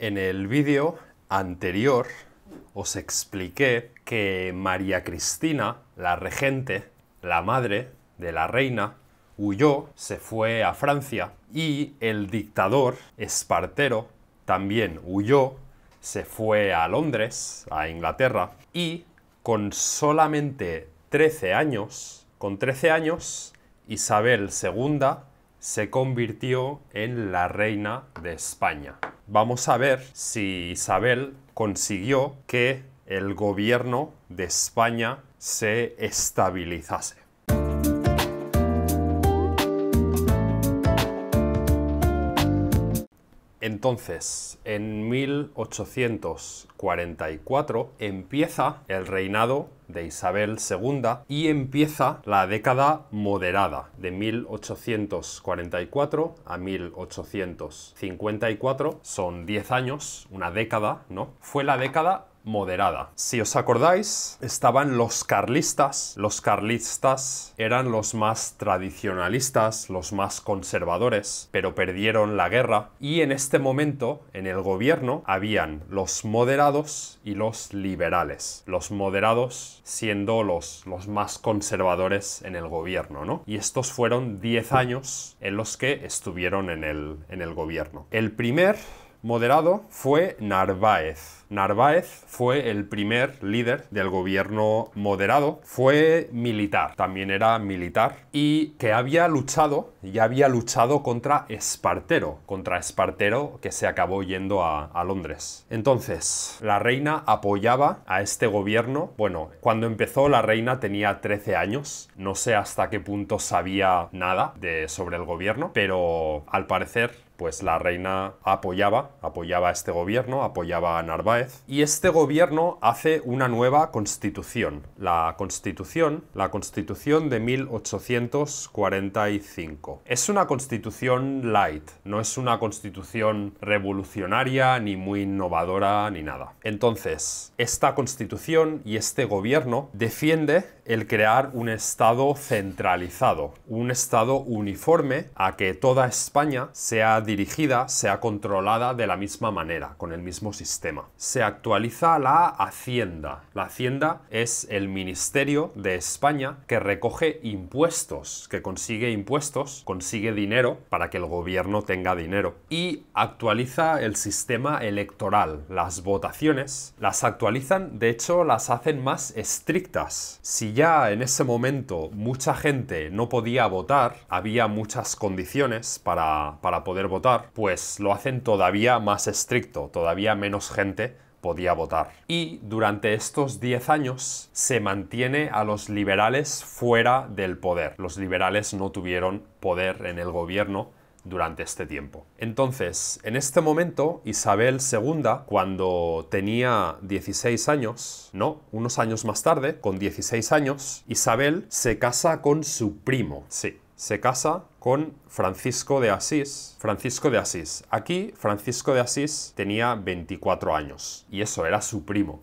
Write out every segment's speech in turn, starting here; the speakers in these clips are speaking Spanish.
En el vídeo anterior os expliqué que María Cristina, la regente, la madre de la reina, huyó, se fue a Francia y el dictador Espartero también huyó, se fue a Londres, a Inglaterra, y con solamente 13 años, con 13 años, Isabel II se convirtió en la reina de España. Vamos a ver si Isabel consiguió que el gobierno de España se estabilizase. Entonces, en 1844 empieza el reinado de Isabel II y empieza la década moderada de 1844 a 1854. Son 10 años, una década, ¿no? Fue la década moderada. Si os acordáis, estaban los carlistas. Los carlistas eran los más tradicionalistas, los más conservadores, pero perdieron la guerra. Y en este momento, en el gobierno, habían los moderados y los liberales. Los moderados siendo los, los más conservadores en el gobierno, ¿no? Y estos fueron 10 años en los que estuvieron en el, en el gobierno. El primer moderado fue Narváez. Narváez fue el primer líder del gobierno moderado, fue militar, también era militar, y que había luchado, y había luchado contra Espartero, contra Espartero que se acabó yendo a, Londres. Entonces, la reina apoyaba a este gobierno, bueno, cuando empezó la reina tenía 13 años, no sé hasta qué punto sabía nada de, sobre el gobierno, pero al parecer pues la reina apoyaba, apoyaba a este gobierno, apoyaba a Narváez. Y este gobierno hace una nueva constitución, la constitución, la constitución de 1845. Es una constitución light, no es una constitución revolucionaria, ni muy innovadora, ni nada. Entonces, esta constitución y este gobierno defiende el crear un Estado centralizado, un Estado uniforme a que toda España sea dirigida, sea controlada de la misma manera, con el mismo sistema. Se actualiza la Hacienda. La Hacienda es el Ministerio de España que recoge impuestos, que consigue impuestos, consigue dinero para que el gobierno tenga dinero. Y actualiza el sistema electoral, las votaciones. Las actualizan, de hecho, las hacen más estrictas. Si ya en ese momento mucha gente no podía votar, había muchas condiciones para, para poder votar, pues lo hacen todavía más estricto, todavía menos gente podía votar. Y durante estos 10 años se mantiene a los liberales fuera del poder. Los liberales no tuvieron poder en el gobierno durante este tiempo. Entonces, en este momento, Isabel II, cuando tenía 16 años, no, unos años más tarde, con 16 años, Isabel se casa con su primo. Sí, se casa con Francisco de Asís. Francisco de Asís. Aquí, Francisco de Asís tenía 24 años y eso era su primo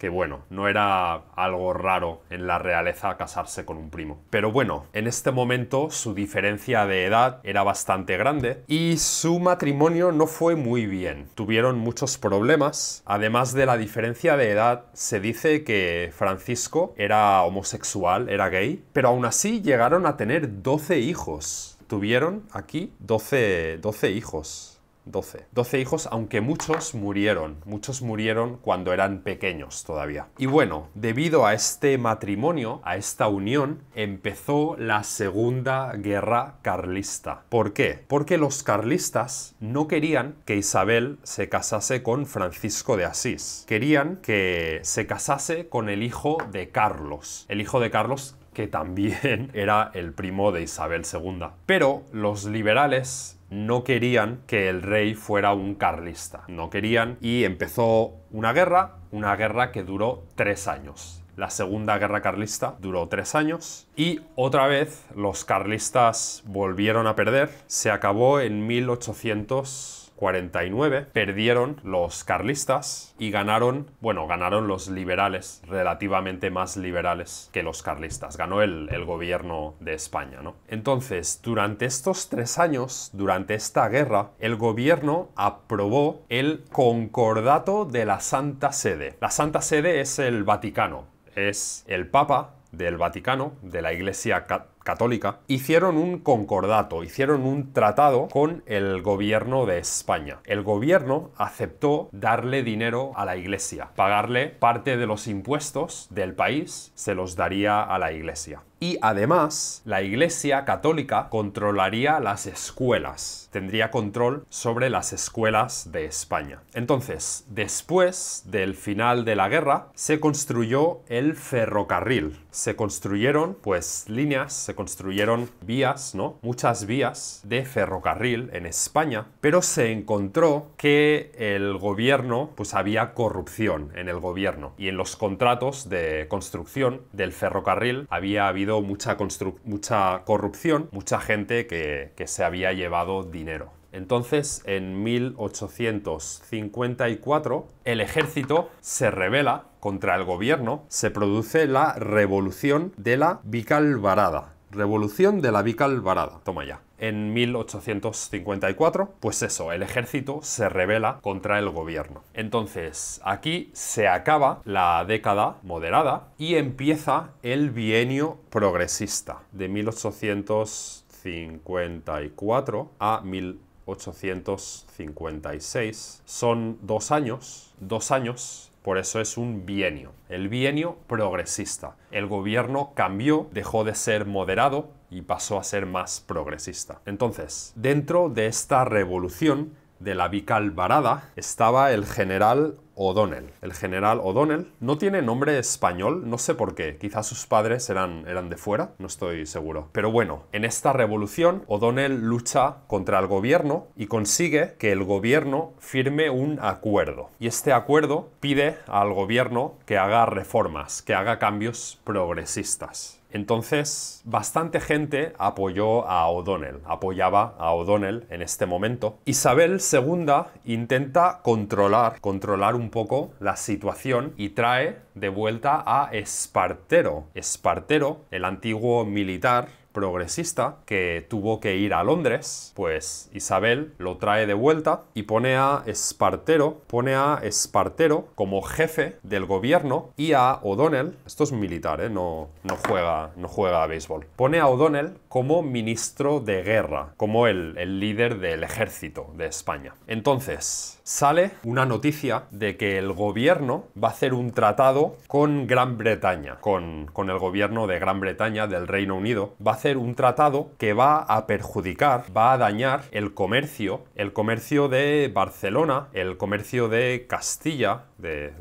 que bueno, no era algo raro en la realeza casarse con un primo. Pero bueno, en este momento su diferencia de edad era bastante grande y su matrimonio no fue muy bien. Tuvieron muchos problemas. Además de la diferencia de edad, se dice que Francisco era homosexual, era gay, pero aún así llegaron a tener 12 hijos. Tuvieron aquí 12, hijos. 12. hijos, aunque muchos murieron. Muchos murieron cuando eran pequeños todavía. Y bueno, debido a este matrimonio, a esta unión, empezó la Segunda Guerra Carlista. ¿Por qué? Porque los carlistas no querían que Isabel se casase con Francisco de Asís. Querían que se casase con el hijo de Carlos. El hijo de Carlos que también era el primo de Isabel II. Pero los liberales no querían que el rey fuera un carlista, no querían y empezó una guerra, una guerra que duró tres años. La Segunda Guerra Carlista duró tres años y otra vez los carlistas volvieron a perder. Se acabó en 1800. 49, perdieron los carlistas y ganaron, bueno, ganaron los liberales, relativamente más liberales que los carlistas. Ganó el, el gobierno de España, ¿no? Entonces, durante estos tres años, durante esta guerra, el gobierno aprobó el Concordato de la Santa Sede. La Santa Sede es el Vaticano, es el Papa del Vaticano, de la Iglesia Católica católica, hicieron un concordato, hicieron un tratado con el gobierno de España. El gobierno aceptó darle dinero a la iglesia, pagarle parte de los impuestos del país, se los daría a la iglesia. Y además, la Iglesia católica controlaría las escuelas, tendría control sobre las escuelas de España. Entonces, después del final de la guerra, se construyó el ferrocarril. Se construyeron, pues, líneas, se construyeron vías, ¿no? Muchas vías de ferrocarril en España, pero se encontró que el gobierno, pues, había corrupción en el gobierno y en los contratos de construcción del ferrocarril había habido mucha, mucha corrupción, mucha gente que, que se había llevado dinero. Entonces, en 1854, el ejército se rebela contra el gobierno, se produce la revolución de la Vicalvarada. Revolución de la Vicalvarada. Toma ya en 1854, pues eso, el ejército se rebela contra el gobierno. Entonces, aquí se acaba la década moderada y empieza el bienio progresista de 1854 a 1856. Son dos años, dos años por eso es un bienio, el bienio progresista. El gobierno cambió, dejó de ser moderado y pasó a ser más progresista. Entonces, dentro de esta revolución de la Vicalvarada estaba el general O'Donnell. El general O'Donnell no tiene nombre español, no sé por qué. Quizás sus padres eran, eran de fuera, no estoy seguro. Pero bueno, en esta revolución O'Donnell lucha contra el gobierno y consigue que el gobierno firme un acuerdo. Y este acuerdo pide al gobierno que haga reformas, que haga cambios progresistas. Entonces, bastante gente apoyó a O'Donnell, apoyaba a O'Donnell en este momento. Isabel II intenta controlar, controlar un poco la situación y trae de vuelta a Espartero. Espartero, el antiguo militar progresista que tuvo que ir a Londres, pues Isabel lo trae de vuelta y pone a Espartero, pone a Espartero como jefe del gobierno y a O'Donnell, esto es militar, ¿eh? no, no, juega, no juega a béisbol, pone a O'Donnell como ministro de guerra, como el, el líder del ejército de España. Entonces, sale una noticia de que el gobierno va a hacer un tratado con Gran Bretaña, con, con el gobierno de Gran Bretaña, del Reino Unido, hacer un tratado que va a perjudicar, va a dañar el comercio, el comercio de Barcelona, el comercio de Castilla, de,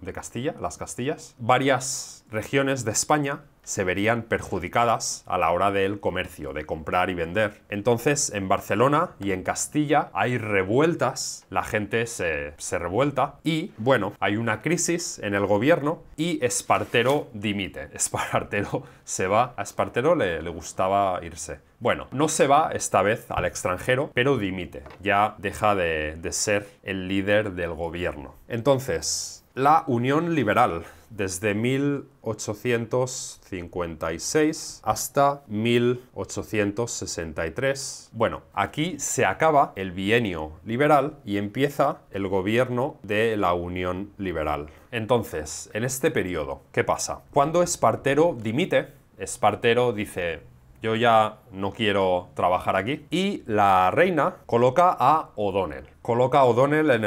de Castilla, las Castillas, varias regiones de España se verían perjudicadas a la hora del comercio, de comprar y vender. Entonces, en Barcelona y en Castilla hay revueltas, la gente se, revuelta y, bueno, hay una crisis en el gobierno y Espartero dimite. Espartero se va, a Espartero le, gustaba irse. Bueno, no se va esta vez al extranjero, pero dimite. Ya deja de, de ser el líder del gobierno. Entonces, la Unión Liberal desde 1856 hasta 1863. Bueno, aquí se acaba el bienio liberal y empieza el gobierno de la Unión Liberal. Entonces, en este periodo, ¿qué pasa? Cuando Espartero dimite, Espartero dice, yo ya no quiero trabajar aquí, y la reina coloca a O'Donnell coloca a O'Donnell en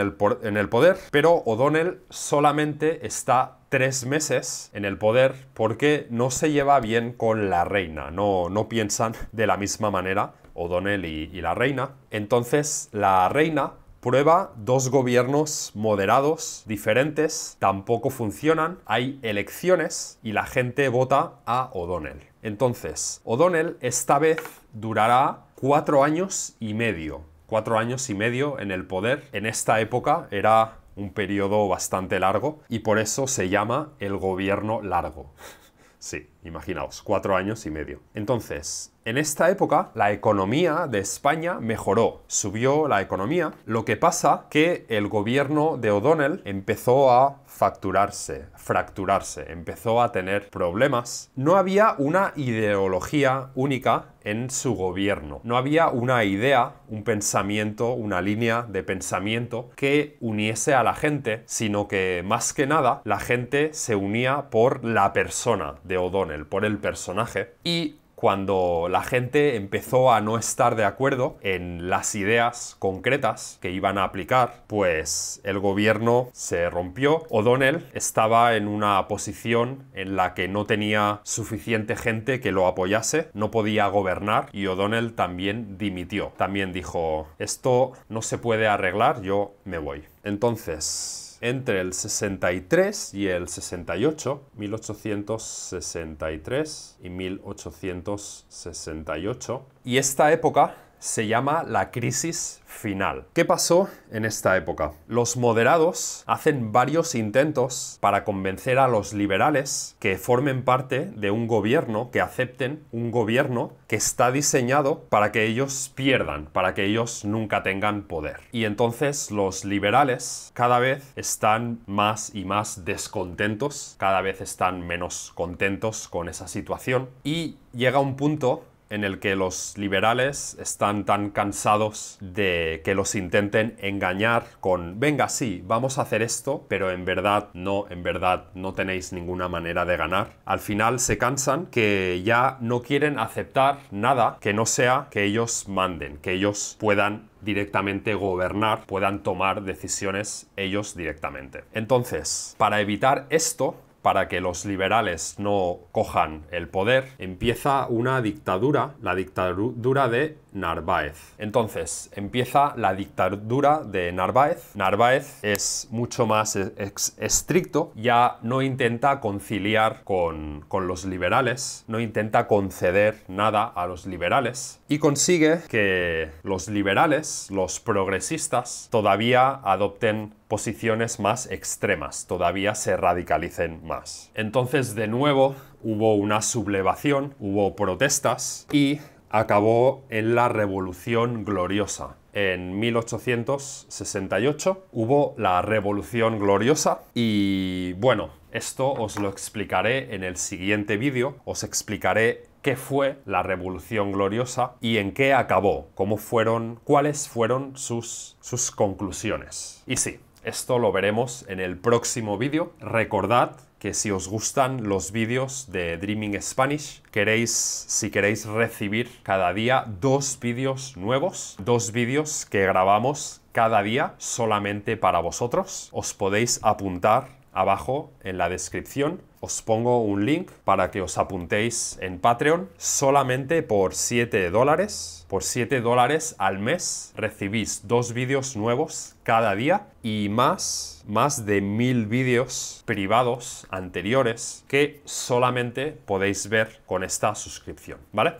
el, poder, pero O'Donnell solamente está tres meses en el poder porque no se lleva bien con la reina, no, no piensan de la misma manera O'Donnell y la reina. Entonces la reina prueba dos gobiernos moderados, diferentes, tampoco funcionan, hay elecciones y la gente vota a O'Donnell. Entonces, O'Donnell esta vez durará cuatro años y medio cuatro años y medio en el poder, en esta época era un periodo bastante largo y por eso se llama el gobierno largo. Sí, imaginaos, cuatro años y medio. Entonces, en esta época, la economía de España mejoró, subió la economía, lo que pasa que el gobierno de O'Donnell empezó a facturarse, fracturarse, empezó a tener problemas, no había una ideología única en su gobierno. No había una idea, un pensamiento, una línea de pensamiento que uniese a la gente, sino que más que nada la gente se unía por la persona de O'Donnell, por el personaje, y cuando la gente empezó a no estar de acuerdo en las ideas concretas que iban a aplicar, pues el gobierno se rompió. O'Donnell estaba en una posición en la que no tenía suficiente gente que lo apoyase, no podía gobernar y O'Donnell también dimitió. También dijo, esto no se puede arreglar, yo me voy. Entonces, entre el 63 y el 68, 1863 y 1868, y esta época se llama la crisis final. ¿Qué pasó en esta época? Los moderados hacen varios intentos para convencer a los liberales que formen parte de un gobierno, que acepten un gobierno que está diseñado para que ellos pierdan, para que ellos nunca tengan poder. Y entonces los liberales cada vez están más y más descontentos, cada vez están menos contentos con esa situación y llega un punto en el que los liberales están tan cansados de que los intenten engañar con, venga, sí, vamos a hacer esto, pero en verdad no, en verdad no tenéis ninguna manera de ganar. Al final se cansan que ya no quieren aceptar nada que no sea que ellos manden, que ellos puedan directamente gobernar, puedan tomar decisiones ellos directamente. Entonces, para evitar esto, para que los liberales no cojan el poder, empieza una dictadura, la dictadura de Narváez. Entonces, empieza la dictadura de Narváez. Narváez es mucho más e-, estricto, ya no intenta conciliar con, los liberales, no intenta conceder nada a los liberales y consigue que los liberales, los progresistas, todavía adopten posiciones más extremas, todavía se radicalicen más. Entonces, de nuevo, hubo una sublevación, hubo protestas y acabó en la Revolución Gloriosa. En 1868 hubo la Revolución Gloriosa y bueno, esto os lo explicaré en el siguiente vídeo, os explicaré qué fue la Revolución Gloriosa y en qué acabó, cómo fueron, cuáles fueron sus, sus conclusiones. Y sí, esto lo veremos en el próximo vídeo. Recordad que si os gustan los vídeos de Dreaming Spanish, queréis, si queréis recibir cada día dos vídeos nuevos, dos vídeos que grabamos cada día solamente para vosotros, os podéis apuntar abajo en la descripción os pongo un link para que os apuntéis en Patreon solamente por 7 dólares. Por 7 dólares al mes recibís dos vídeos nuevos cada día y más, más de mil vídeos privados anteriores que solamente podéis ver con esta suscripción, ¿vale?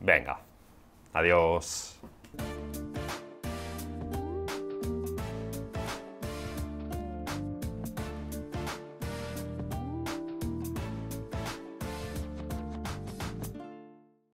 Venga, adiós.